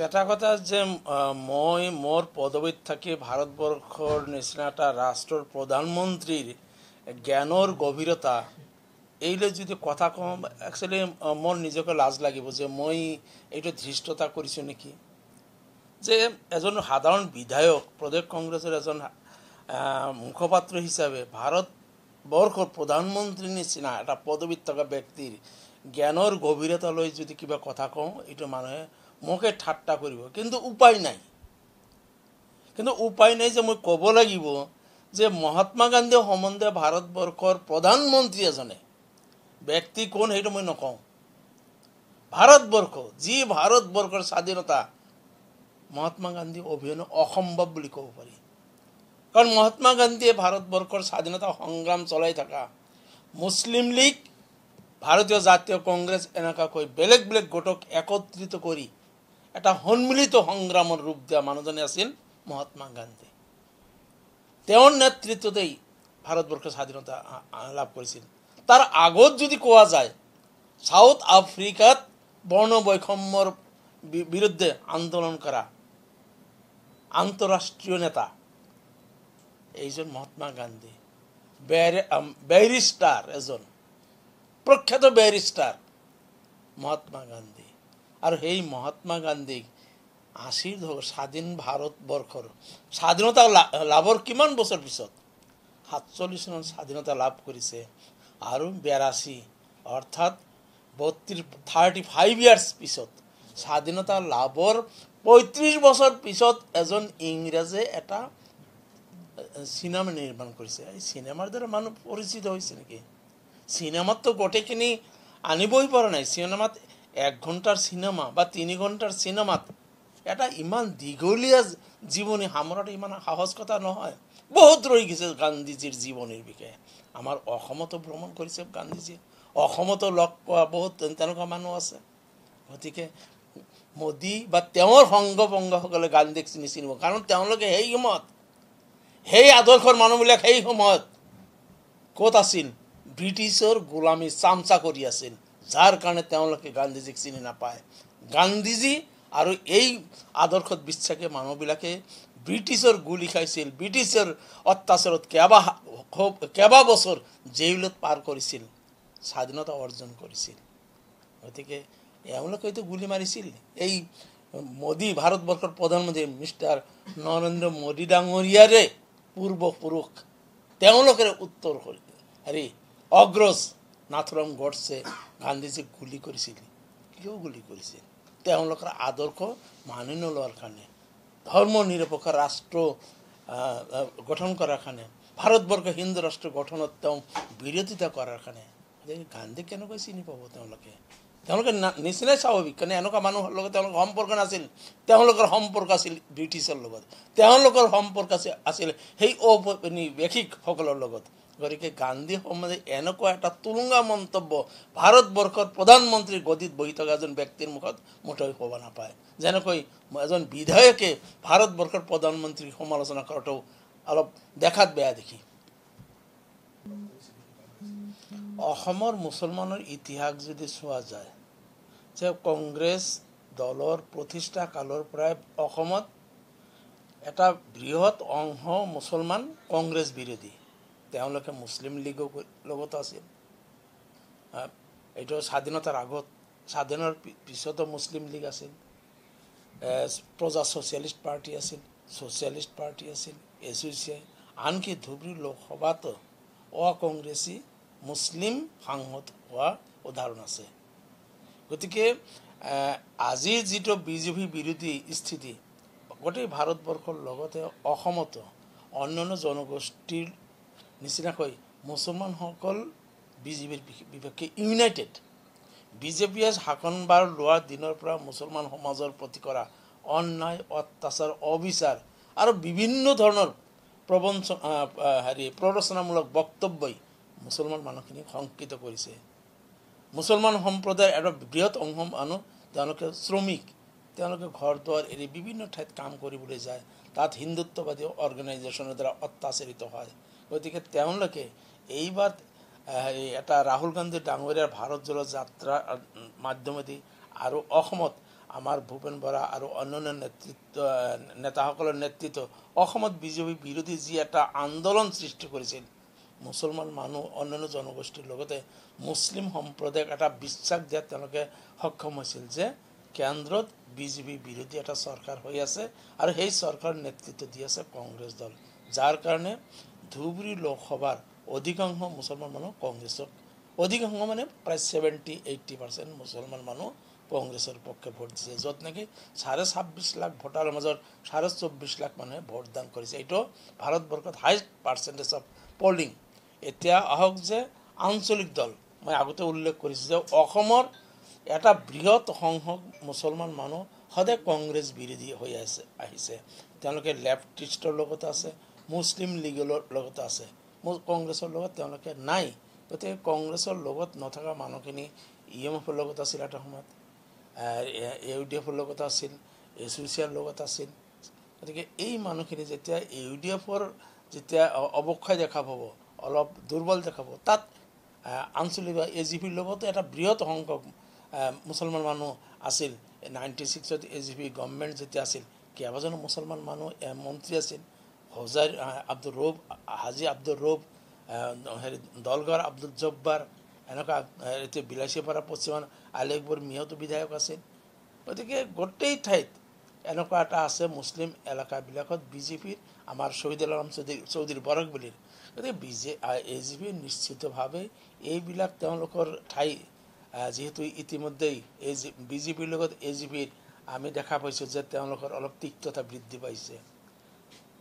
এটা কথা যে মই মোৰ পদবীত থাকি ভাৰতবৰ্ষৰ নিচিনা এটা ৰাষ্ট্ৰৰ প্ৰধানমন্ত্ৰীৰ জ্ঞানৰ গভীৰতা এইলৈ যদি কথা কওঁ একচুৱেলি মোৰ নিজকে লাজ লাগিব যে মই এইটো ধৃষ্টতা কৰিছোঁ নেকি যে এজন সাধাৰণ বিধায়ক প্ৰদেশ কংগ্ৰেছৰ এজন মুখপাত্ৰ হিচাপে ভাৰতবৰ্ষৰ প্ৰধানমন্ত্ৰীৰ নিচিনা এটা পদবীত থকা ব্যক্তিৰ জ্ঞানৰ গভীৰতালৈ যদি কিবা কথা কওঁ এইটো মানুহে মোকে ঠাট্টা কৰিব কিন্তু উপায় নাই কিন্তু উপায় নাই যে মই ক'ব লাগিব যে মহাত্মা গান্ধী সম্বন্ধে ভাৰতবৰ্ষৰ প্ৰধানমন্ত্ৰী এজনে ব্যক্তি কোন সেইটো মই নকওঁ ভাৰতবৰ্ষ যি ভাৰতবৰ্ষৰ স্বাধীনতা মহাত্মা গান্ধী অবিহনে অসম্ভৱ বুলি ক'ব পাৰি কাৰণ মহাত্মা গান্ধীয়ে ভাৰতবৰ্ষৰ স্বাধীনতা সংগ্ৰাম চলাই থকা মুছলিম লীগ ভাৰতীয় জাতীয় কংগ্ৰেছ এনেকুৱাকৈ বেলেগ বেলেগ গোটক একত্ৰিত কৰি এটা সন্মিলিত সংগ্ৰামৰ ৰূপ দিয়া মানুহজনে আছিল মহাত্মা গান্ধী তেওঁৰ নেতৃত্বতেই ভারতবর্ষ স্বাধীনতা লাভ কৰিছিল তাৰ আগত যদি কোৱা যায় চাউথ আফ্ৰিকাত বৰ্ণ বৈষম্যৰ বিৰুদ্ধে আন্দোলন কৰা আন্তঃৰাষ্ট্ৰীয় নেতা এইজন মহাত্মা গান্ধী বেৰিষ্টাৰ এজন প্ৰখ্যাত বেৰিষ্টাৰ মহাত্মা গান্ধী আৰু সেই মহাত্মা গান্ধীক আছিল স্বাধীন ভাৰতবৰ্ষৰ স্বাধীনতা লাভৰ কিমান বছৰ পিছত সাতচল্লিছ চনত স্বাধীনতা লাভ কৰিছে আৰু বিৰাশী অৰ্থাৎ বত্ৰিছ থাৰ্টি ফাইভ ইয়াৰ্ছ পিছত স্বাধীনতা লাভৰ পঁয়ত্ৰিছ বছৰ পিছত এজন ইংৰাজে এটা চিনেমা নিৰ্মাণ কৰিছে এই চিনেমাৰ দ্বাৰা মানুহ পৰিচিত হৈছে নেকি চিনেমাততো গোটেইখিনি আনিবই পৰা নাই চিনেমাত এক ঘণ্টাৰ চিনেমা বা তিনি ঘণ্টাৰ চিনেমাত এটা ইমান দীঘলীয়া জীৱনী সামৰাটো ইমান সাহস কথা নহয় বহুত ৰৈ গৈছে গান্ধীজীৰ জীৱনীৰ বিষয়ে আমাৰ অসমতো ভ্ৰমণ কৰিছে গান্ধীজী অসমতো লগ পোৱা বহুত তেনেকুৱা মানুহ আছে গতিকে মোদী বা তেওঁৰ সংগ বংগসকলে গান্ধীক চিনি চিনিব কাৰণ তেওঁলোকে সেই সময়ত সেই আদৰ্শৰ মানুহবিলাক সেই সময়ত ক'ত আছিল ব্ৰিটিছৰ গোলামী চামচা কৰি আছিল যাৰ কাৰণে তেওঁলোকে গান্ধীজীক চিনি নাপায় গান্ধীজী আৰু এই আদৰ্শত বিশ্বাসী মানুহবিলাকে ব্ৰিটিছৰ গুলি খাইছিল ব্ৰিটিছৰ অত্যাচাৰত কেইবা কেইবা বছৰ জেইলত পাৰ কৰিছিল স্বাধীনতা অৰ্জন কৰিছিল গতিকে এওঁলোকেতো গুলি মাৰিছিল এই মোদী ভাৰতবৰ্ষৰ প্ৰধানমন্ত্ৰী মিষ্টাৰ নৰেন্দ্ৰ মোদী ডাঙৰীয়াৰে পূৰ্বপুৰুষ তেওঁলোকে উত্তৰ কৰি হেৰি অগ্ৰজ নাথুৰাম গডছে গান্ধীজীক গুলি কৰিছিল কিয় গুলি কৰিছিল তেওঁলোকৰ আদৰ্শ মানি নলোৱাৰ কাৰণে ধৰ্ম নিৰপেক্ষ ৰাষ্ট্ৰ গঠন কৰাৰ কাৰণে ভাৰতবৰ্ষ হিন্দু ৰাষ্ট্ৰ গঠনত তেওঁ বিৰোধিতা কৰাৰ কাৰণে গতিকে গান্ধীক কেনেকৈ চিনি পাব তেওঁলোকে তেওঁলোকে নিচিনাই স্বাভাৱিক কাৰণে এনেকুৱা মানুহৰ লগত তেওঁলোকৰ সম্পৰ্ক নাছিল তেওঁলোকৰ সম্পৰ্ক আছিল ব্ৰিটিছৰ লগত তেওঁলোকৰ সম্পৰ্ক আছিল আছিল সেই অপনিবেশিকসকলৰ লগত গতিকে গান্ধী সমাজে এনেকুৱা এটা তুলুঙা মন্তব্য ভাৰতবৰ্ষৰ প্ৰধানমন্ত্ৰীৰ গদিত বহি থকা এজন ব্যক্তিৰ মুখত মুঠৈ হব নাপায় যেনেকৈ এজন বিধায়কে ভাৰতবৰ্ষৰ প্ৰধানমন্ত্ৰীক সমালোচনা কৰাটো অলপ দেখাত বেয়া দেখি অসমৰ মুছলমানৰ ইতিহাস যদি চোৱা যায় যে কংগ্ৰেছ দলৰ প্ৰতিষ্ঠা কালৰ পৰাই অসমত এটা বৃহৎ অংশ মুছলমান কংগ্ৰেছ বিৰোধী তেওঁলোকে মুছলিম লীগৰ লগতো আছিল এইটো স্বাধীনতাৰ আগত স্বাধীনৰ পিছতো মুছলিম লীগ আছিল প্ৰজা ছ'চিয়েলিষ্ট পাৰ্টি আছিল ছ'চিয়েলিষ্ট পাৰ্টি আছিল এছ ইউ চি আই আনকি ধুবুৰী লোকসভাতো অ কংগ্ৰেছী মুছলিম সাংসদ হোৱা উদাহৰণ আছে গতিকে আজিৰ যিটো বিজেপি বিৰোধী স্থিতি গোটেই ভাৰতবৰ্ষৰ লগতে অসমতো অন্যান্য জনগোষ্ঠীৰ নিচিনাকৈ মুছলমানসকল বিজেপিৰ বিপক্ষে ইউনাইটেড বিজেপিয়ে শাসনবাৰ লোৱা দিনৰ পৰা মুছলমান সমাজৰ প্ৰতি কৰা অন্যায় অত্যাচাৰ অবিচাৰ আৰু বিভিন্ন ধৰণৰ প্ৰবঞ্চ হেৰি প্ৰদৰ্শনামূলক বক্তব্যই মুছলমান মানুহখিনিক শংকিত কৰিছে মুছলমান সম্প্ৰদায়ৰ এটা বৃহৎ অংশ মানুহ তেওঁলোকে শ্ৰমিক তেওঁলোকে ঘৰ দুৱাৰ এৰি বিভিন্ন ঠাইত কাম কৰিবলৈ যায় তাত হিন্দুত্ববাদী অৰ্গেনাইজেশ্যনৰ দ্বাৰা অত্যাচাৰিত হয় গতিকে তেওঁলোকে এইবাৰ এটা ৰাহুল গান্ধী ডাঙৰীয়াৰ ভাৰত জোড়ো যাত্ৰাৰ মাধ্যমেদি আৰু অসমত আমাৰ ভূপেন বৰা আৰু অন্যান্য নেতৃত্ব নেতাসকলৰ নেতৃত্ব অসমত বিজেপি বিৰোধী যি এটা আন্দোলন সৃষ্টি কৰিছিল মুছলমান মানুহ অন্যান্য জনগোষ্ঠীৰ লগতে মুছলিম সম্প্ৰদায়ক এটা বিশ্বাস দিয়াত তেওঁলোকে সক্ষম হৈছিল যে কেন্দ্ৰত বিজেপি বিৰোধী এটা চৰকাৰ হৈ আছে আৰু সেই চৰকাৰৰ নেতৃত্ব দি আছে কংগ্ৰেছ দল যাৰ কাৰণে ধুবুৰী লোকসভাৰ অধিকাংশ মুছলমান মানুহ কংগ্ৰেছক অধিকাংশ মানে প্ৰায় ছেভেণ্টি এইট্টি পাৰ্চেণ্ট মুছলমান মানুহ কংগ্ৰেছৰ পক্ষে ভোট দিছে য'ত নেকি চাৰে ছাব্বিছ লাখ ভোটাৰৰ মাজত চাৰে চৌব্বিছ লাখ মানুহে ভোটদান কৰিছে এইটো ভাৰতবৰ্ষত হায়েষ্ট পাৰ্চেণ্টেজ অফ পলিং এতিয়া আহক যে আঞ্চলিক দল মই আগতে উল্লেখ কৰিছোঁ যে অসমৰ এটা বৃহৎ সংখ্যক মুছলমান মানুহ সদায় কংগ্ৰেছ বিৰোধী হৈ আছে আহিছে তেওঁলোকে লেফটিষ্টৰ লগত আছে মুছলিম লীগৰ লগত আছে কংগ্ৰেছৰ লগত তেওঁলোকে নাই গতিকে কংগ্ৰেছৰ লগত নথকা মানুহখিনি ই এম এফৰ লগত আছিল এটা সময়ত ইউ ডি এফৰ লগত আছিল এ চি আৰ লগত আছিল গতিকে এই মানুহখিনি যেতিয়া ইউ ডি এফৰ যেতিয়া অৱক্ষয় দেখা পাব অলপ দুৰ্বল দেখা পাব তাত আঞ্চলিক বা এ জি পিৰ লগতো এটা বৃহৎ সংখ্যক মুছলমান মানুহ আছিল নাইণ্টি ছিক্সত এ জি পি গভমেণ্ট যেতিয়া আছিল কেইবাজনো মুছলমান মানুহ মন্ত্ৰী আছিল হজার আব্দুর রৌব হাজি আব্দুর রৌব দলগর আব্দুল জব্বার এনেকুৱা বিলাচীপাৰা পশ্চিমান আলেকবোৰ মিহত বিধায়ক আছিল গতিকে গোটেই ঠাইত এনেকুৱা এটা আছে মুছলিম এলেকাবিলাকত বিজেপিৰ আমাৰ শ্বহীদ আলম চৌধুৰী চৌধুৰী বৰক বুলি গতিকে বিজে এ জি পি নিশ্চিতভাৱে এইবিলাক তেওঁলোকৰ ঠাই যিহেতু ইতিমধ্যেই এ জি বিজেপিৰ লগত এ জি পিৰ আমি দেখা পাইছোঁ যে তেওঁলোকৰ অলপ তিক্ততা বৃদ্ধি পাইছে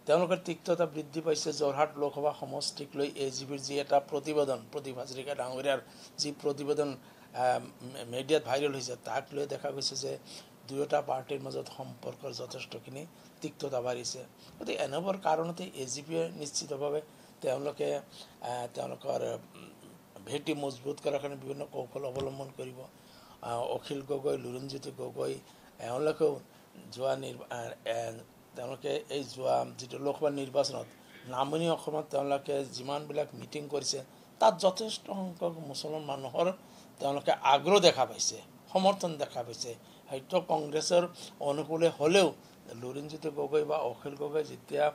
তেওঁলোকৰ তিক্ততা বৃদ্ধি পাইছে যোৰহাট লোকসভা সমষ্টিক লৈ এ জি পিৰ যি এটা প্ৰতিবেদন প্ৰদীপ হাজৰিকা ডাঙৰীয়াৰ যি প্ৰতিবেদন মিডিয়াত ভাইৰেল হৈছে তাক লৈ দেখা গৈছে যে দুয়োটা পাৰ্টীৰ মাজত সম্পৰ্কৰ যথেষ্টখিনি তিক্ততা বাঢ়িছে গতিকে এনেবোৰ কাৰণতে এ জি পিয়ে নিশ্চিতভাৱে তেওঁলোকে তেওঁলোকৰ ভেটি মজবুত কৰাৰ কাৰণে বিভিন্ন কৌশল অৱলম্বন কৰিব অখিল গগৈ লুৰণজ্যোতি গগৈ এওঁলোকেও যোৱা নিৰ্বা তেওঁলোকে এই যোৱা যিটো লোকসভা নিৰ্বাচনত নামনি অসমত তেওঁলোকে যিমানবিলাক মিটিং কৰিছে তাত যথেষ্ট সংখ্যক মুছলমান মানুহৰ তেওঁলোকে আগ্ৰহ দেখা পাইছে সমৰ্থন দেখা পাইছে সেইটো কংগ্ৰেছৰ অনুকূলে হ'লেও লুৰিণজ্যোতি গগৈ বা অখিল গগৈ যেতিয়া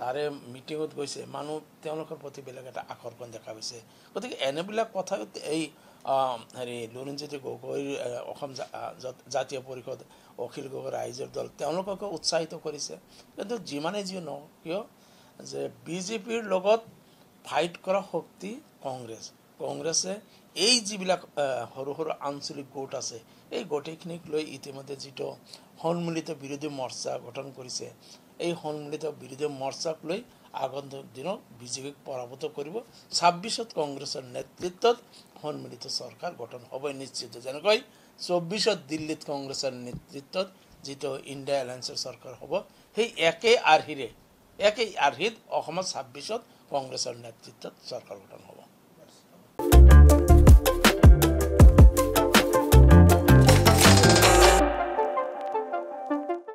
তাৰে মিটিঙত গৈছে মানুহ তেওঁলোকৰ প্ৰতি বেলেগ এটা আকৰ্ষণ দেখা পাইছে গতিকে এনেবিলাক কথা এই হেৰি লুৰিণজ্যোতি গগৈ অসম জাতীয় পৰিষদ অখিল গগৈ ৰাইজৰ দল তেওঁলোককো উৎসাহিত কৰিছে কিন্তু যিমানে যি নহওক কিয় যে বিজেপিৰ লগত ফাইট কৰা শক্তি কংগ্ৰেছ কংগ্ৰেছে এই যিবিলাক সৰু সৰু আঞ্চলিক গোট আছে এই গোটেইখিনিক লৈ ইতিমধ্যে যিটো সন্মিলিত বিৰোধী মৰ্চা গঠন কৰিছে এই সন্মিলিত বিৰোধী মৰ্চাক লৈ আগন্তুক দিন বিজেপিক পরাভূত করব ছাব্বিশত কংগ্রেসের নেতৃত্বত সন্মিলিত সরকার গঠন হবে নিশ্চিত যেনেকৈ চব্বিশত দিল্লীত কংগ্রেসের নেতৃত্বত যিটো ইণ্ডিয়া এলায়েন্সের চৰকাৰ হ'ব সেই একেই আৰ্হিৰে একেই আৰ্হিত অসমত ছাব্বিছত কংগ্ৰেছৰ নেতৃত্বত চৰকাৰ গঠন হ'ব